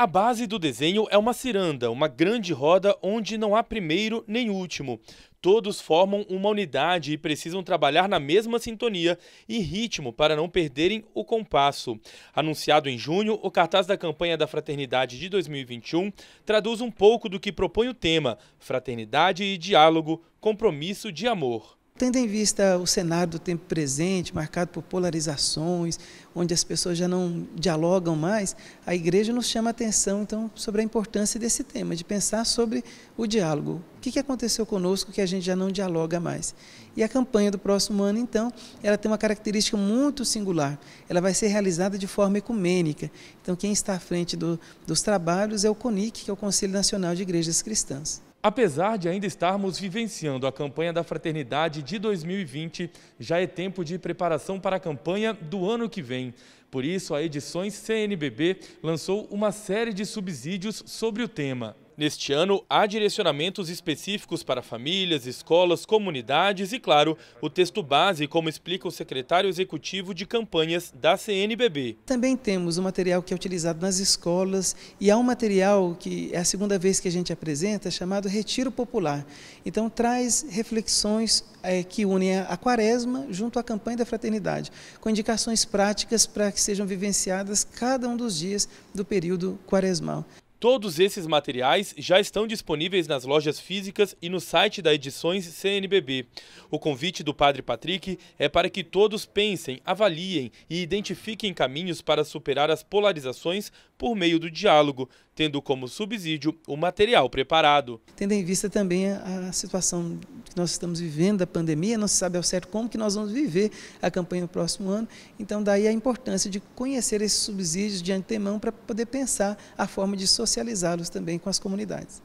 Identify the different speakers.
Speaker 1: A base do desenho é uma ciranda, uma grande roda onde não há primeiro nem último. Todos formam uma unidade e precisam trabalhar na mesma sintonia e ritmo para não perderem o compasso. Anunciado em junho, o cartaz da campanha da Fraternidade de 2021 traduz um pouco do que propõe o tema: fraternidade e diálogo, compromisso de amor.
Speaker 2: Tendo em vista o cenário do tempo presente, marcado por polarizações, onde as pessoas já não dialogam mais, a igreja nos chama a atenção, então, sobre a importância desse tema, de pensar sobre o diálogo. O que aconteceu conosco que a gente já não dialoga mais? E a campanha do próximo ano, então, ela tem uma característica muito singular. Ela vai ser realizada de forma ecumênica. Então, quem está à frente do, dos trabalhos é o CONIC, que é o Conselho Nacional de Igrejas Cristãs.
Speaker 1: Apesar de ainda estarmos vivenciando a campanha da fraternidade de 2020, já é tempo de preparação para a campanha do ano que vem. Por isso, a Edições CNBB lançou uma série de subsídios sobre o tema. Neste ano, há direcionamentos específicos para famílias, escolas, comunidades e, claro, o texto base, como explica o secretário executivo de campanhas da CNBB.
Speaker 2: Também temos o material que é utilizado nas escolas e há um material que é a segunda vez que a gente apresenta, chamado Retiro Popular. Então, traz reflexões é, que unem a quaresma junto à campanha da fraternidade, com indicações práticas para que sejam vivenciadas cada um dos dias do período quaresmal.
Speaker 1: Todos esses materiais já estão disponíveis nas lojas físicas e no site da Edições CNBB. O convite do Padre Patrick é para que todos pensem, avaliem e identifiquem caminhos para superar as polarizações por meio do diálogo, tendo como subsídio o material preparado.
Speaker 2: Tendo em vista também a situação que nós estamos vivendo, da pandemia, não se sabe ao certo como que nós vamos viver a campanha no próximo ano, então daí a importância de conhecer esses subsídios de antemão para poder pensar a forma de socializá-los também com as comunidades.